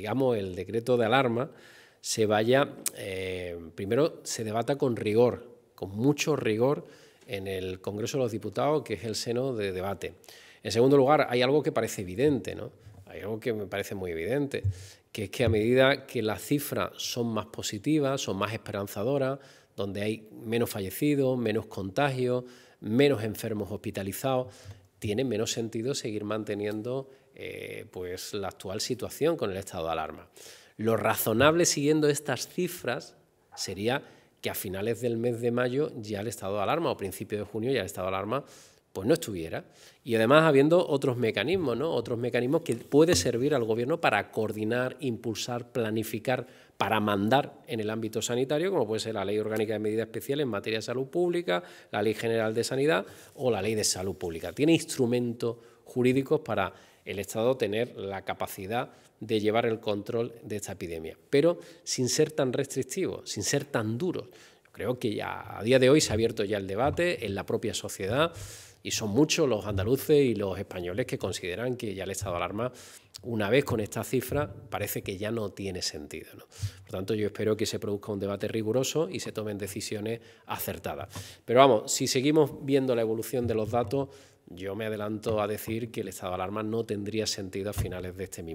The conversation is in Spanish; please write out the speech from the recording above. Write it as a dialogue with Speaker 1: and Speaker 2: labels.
Speaker 1: digamos, el decreto de alarma se vaya, eh, primero se debata con rigor, con mucho rigor en el Congreso de los Diputados, que es el seno de debate. En segundo lugar, hay algo que parece evidente, ¿no? Hay algo que me parece muy evidente, que es que a medida que las cifras son más positivas, son más esperanzadoras, donde hay menos fallecidos, menos contagios, menos enfermos hospitalizados, tiene menos sentido seguir manteniendo eh, pues, la actual situación con el estado de alarma. Lo razonable siguiendo estas cifras sería que a finales del mes de mayo ya el estado de alarma o principio de junio ya el estado de alarma pues no estuviera. Y además habiendo otros mecanismos, ¿no? Otros mecanismos que puede servir al gobierno para coordinar, impulsar, planificar, para mandar en el ámbito sanitario, como puede ser la Ley Orgánica de Medidas Especiales en materia de salud pública, la Ley General de Sanidad o la Ley de Salud Pública. Tiene instrumentos jurídicos para el Estado tener la capacidad de llevar el control de esta epidemia, pero sin ser tan restrictivos, sin ser tan duros. Creo que ya a día de hoy se ha abierto ya el debate en la propia sociedad, y son muchos los andaluces y los españoles que consideran que ya el estado de alarma, una vez con esta cifra, parece que ya no tiene sentido. ¿no? Por tanto, yo espero que se produzca un debate riguroso y se tomen decisiones acertadas. Pero vamos, si seguimos viendo la evolución de los datos, yo me adelanto a decir que el estado de alarma no tendría sentido a finales de este mismo.